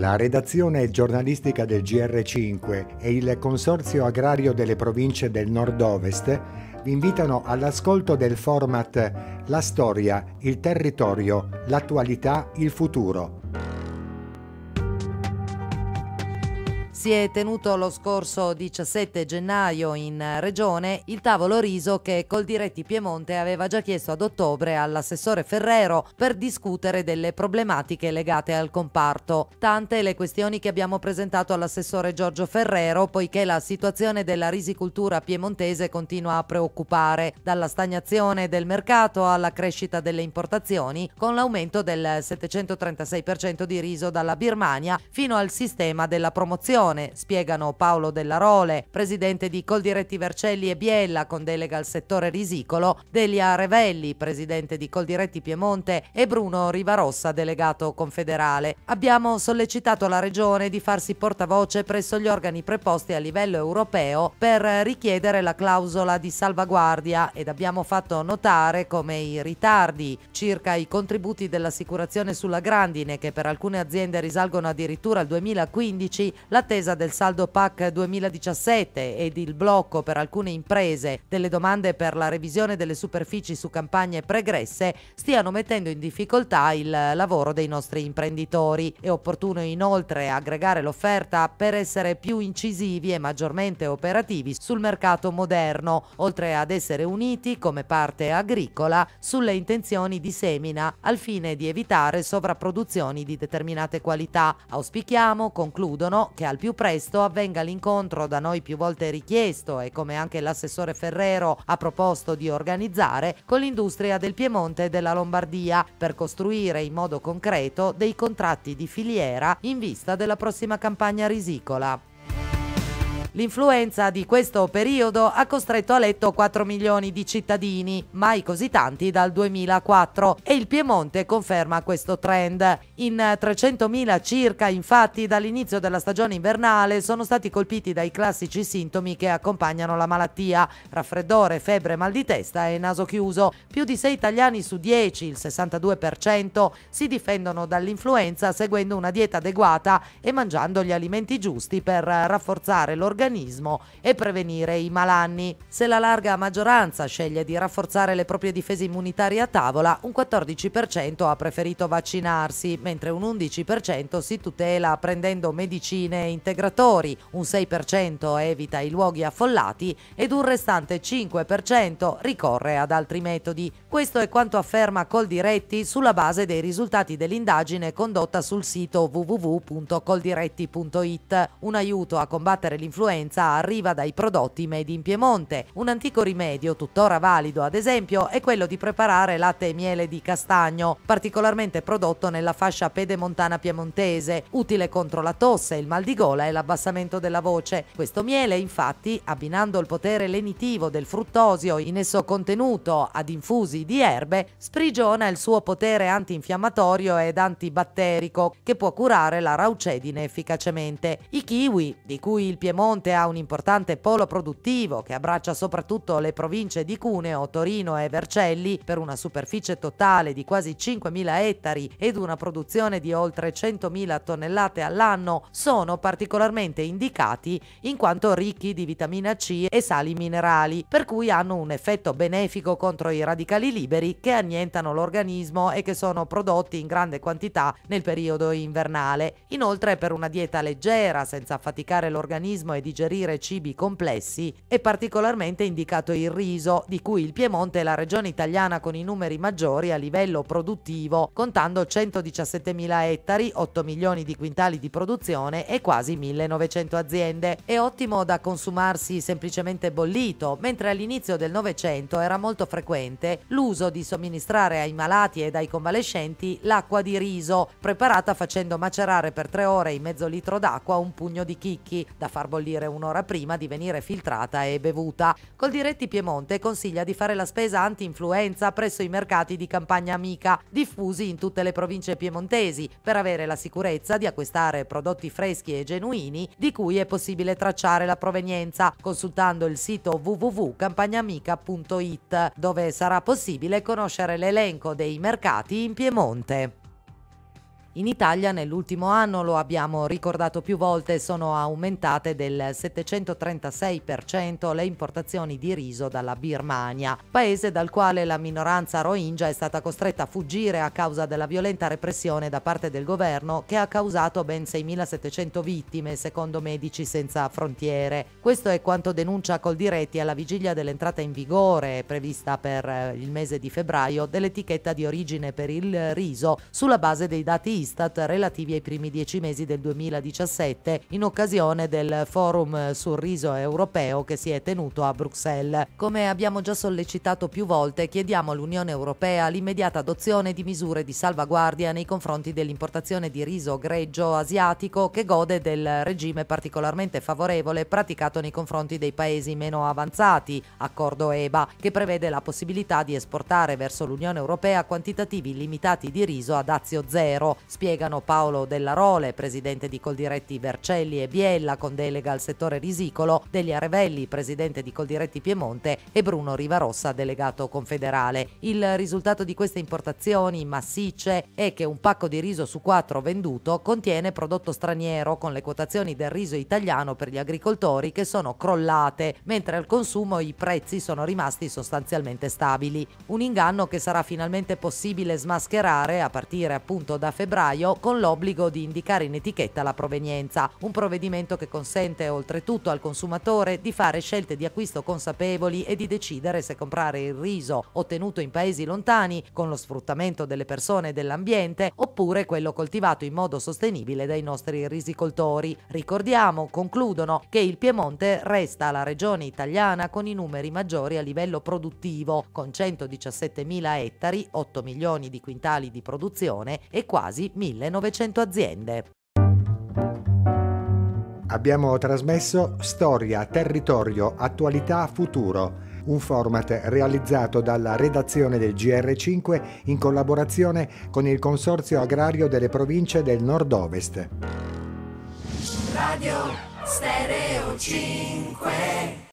La redazione giornalistica del GR5 e il Consorzio Agrario delle Province del Nord-Ovest vi invitano all'ascolto del format La storia, il territorio, l'attualità, il futuro Si è tenuto lo scorso 17 gennaio in Regione il tavolo riso che Coldiretti Piemonte aveva già chiesto ad ottobre all'assessore Ferrero per discutere delle problematiche legate al comparto. Tante le questioni che abbiamo presentato all'assessore Giorgio Ferrero poiché la situazione della risicoltura piemontese continua a preoccupare, dalla stagnazione del mercato alla crescita delle importazioni con l'aumento del 736% di riso dalla Birmania fino al sistema della promozione produzione, spiegano Paolo Della Role, presidente di Coldiretti Vercelli e Biella con delega al settore risicolo, Delia Revelli, presidente di Coldiretti Piemonte e Bruno Rivarossa, delegato confederale. Abbiamo sollecitato la regione di farsi portavoce presso gli organi preposti a livello europeo per richiedere la clausola di salvaguardia ed abbiamo fatto notare come i ritardi circa i contributi dell'assicurazione sulla grandine che per alcune aziende risalgono addirittura al 2015, l'attesa ripresa del saldo PAC 2017 ed il blocco per alcune imprese delle domande per la revisione delle superfici su campagne pregresse stiano mettendo in difficoltà il lavoro dei nostri imprenditori. È opportuno inoltre aggregare l'offerta per essere più incisivi e maggiormente operativi sul mercato moderno, oltre ad essere uniti come parte agricola sulle intenzioni di semina al fine di evitare sovrapproduzioni di determinate qualità. Auspichiamo, concludono, che al più più presto avvenga l'incontro da noi più volte richiesto e come anche l'assessore Ferrero ha proposto di organizzare con l'industria del Piemonte e della Lombardia per costruire in modo concreto dei contratti di filiera in vista della prossima campagna risicola. L'influenza di questo periodo ha costretto a letto 4 milioni di cittadini, mai così tanti dal 2004, e il Piemonte conferma questo trend. In 300.000 circa, infatti, dall'inizio della stagione invernale sono stati colpiti dai classici sintomi che accompagnano la malattia, raffreddore, febbre, mal di testa e naso chiuso. Più di 6 italiani su 10, il 62%, si difendono dall'influenza seguendo una dieta adeguata e mangiando gli alimenti giusti per rafforzare l'organizzazione organismo e prevenire i malanni. Se la larga maggioranza sceglie di rafforzare le proprie difese immunitarie a tavola, un 14% ha preferito vaccinarsi, mentre un 11% si tutela prendendo medicine e integratori, un 6% evita i luoghi affollati ed un restante 5% ricorre ad altri metodi. Questo è quanto afferma Coldiretti sulla base dei risultati dell'indagine condotta sul sito www.coldiretti.it. Un aiuto a combattere l'influenza l'influenza arriva dai prodotti made in Piemonte. Un antico rimedio, tuttora valido ad esempio, è quello di preparare latte e miele di castagno, particolarmente prodotto nella fascia pedemontana piemontese, utile contro la tosse, il mal di gola e l'abbassamento della voce. Questo miele, infatti, abbinando il potere lenitivo del fruttosio in esso contenuto ad infusi di erbe, sprigiona il suo potere antinfiammatorio ed antibatterico, che può curare la raucedine efficacemente. I kiwi, di cui il Piemonte Piemonte ha un importante polo produttivo che abbraccia soprattutto le province di Cuneo, Torino e Vercelli per una superficie totale di quasi 5.000 ettari ed una produzione di oltre 100.000 tonnellate all'anno, sono particolarmente indicati in quanto ricchi di vitamina C e sali minerali, per cui hanno un effetto benefico contro i radicali liberi che annientano l'organismo e che sono prodotti in grande quantità nel periodo invernale. Inoltre per una dieta leggera, senza affaticare l'organismo e di digerire cibi complessi, è particolarmente indicato il riso, di cui il Piemonte è la regione italiana con i numeri maggiori a livello produttivo, contando 117.000 ettari, 8 milioni di quintali di produzione e quasi 1.900 aziende. È ottimo da consumarsi semplicemente bollito, mentre all'inizio del Novecento era molto frequente l'uso di somministrare ai malati ed ai convalescenti l'acqua di riso, preparata facendo macerare per tre ore in mezzo litro d'acqua un pugno di chicchi, da far bollire uscire un'ora prima di venire filtrata e bevuta. Col diretti Piemonte consiglia di fare la spesa anti-influenza presso i mercati di campagna amica, diffusi in tutte le province piemontesi, per avere la sicurezza di acquistare prodotti freschi e genuini di cui è possibile tracciare la provenienza, consultando il sito www.campagnamica.it, dove sarà possibile conoscere l'elenco dei mercati in Piemonte. In Italia nell'ultimo anno, lo abbiamo ricordato più volte, sono aumentate del 736% le importazioni di riso dalla Birmania, paese dal quale la minoranza rohingya è stata costretta a fuggire a causa della violenta repressione da parte del governo che ha causato ben 6.700 vittime, secondo Medici Senza Frontiere. Questo è quanto denuncia Coldiretti alla vigilia dell'entrata in vigore, prevista per eh, il mese di febbraio, dell'etichetta di origine per il riso sulla base dei dati Istat relativi ai primi dieci mesi del 2017 in occasione del forum sul riso europeo che si è tenuto a Bruxelles. Come abbiamo già sollecitato più volte, chiediamo all'Unione Europea l'immediata adozione di misure di salvaguardia nei confronti dell'importazione di riso greggio asiatico che gode del regime particolarmente favorevole praticato nei confronti dei paesi meno avanzati, accordo EBA, che prevede la possibilità di esportare verso l'Unione Europea quantitativi limitati di riso ad azio zero spiegano Paolo Della Role, presidente di Coldiretti Vercelli e Biella con delega al settore risicolo, Delia Revelli, presidente di Coldiretti Piemonte e Bruno Rivarossa, delegato confederale. Il risultato di queste importazioni massicce è che un pacco di riso su quattro venduto contiene prodotto straniero con le quotazioni del riso italiano per gli agricoltori che sono crollate, mentre al consumo i prezzi sono rimasti sostanzialmente stabili. Un inganno che sarà finalmente possibile smascherare a partire appunto da febbraio febbraio con l'obbligo di indicare in etichetta la provenienza, un provvedimento che consente oltretutto al consumatore di fare scelte di acquisto consapevoli e di decidere se comprare il riso ottenuto in paesi lontani con lo sfruttamento delle persone e dell'ambiente oppure quello coltivato in modo sostenibile dai nostri risicoltori. Ricordiamo, concludono, che il Piemonte resta la regione italiana con i numeri maggiori a livello produttivo, con 117.000 ettari, 8 milioni di quintali di produzione e quasi 1900 aziende. Abbiamo trasmesso Storia, Territorio, Attualità, Futuro un format realizzato dalla redazione del GR5 in collaborazione con il Consorzio Agrario delle Province del Nord-Ovest. Radio Stereo 5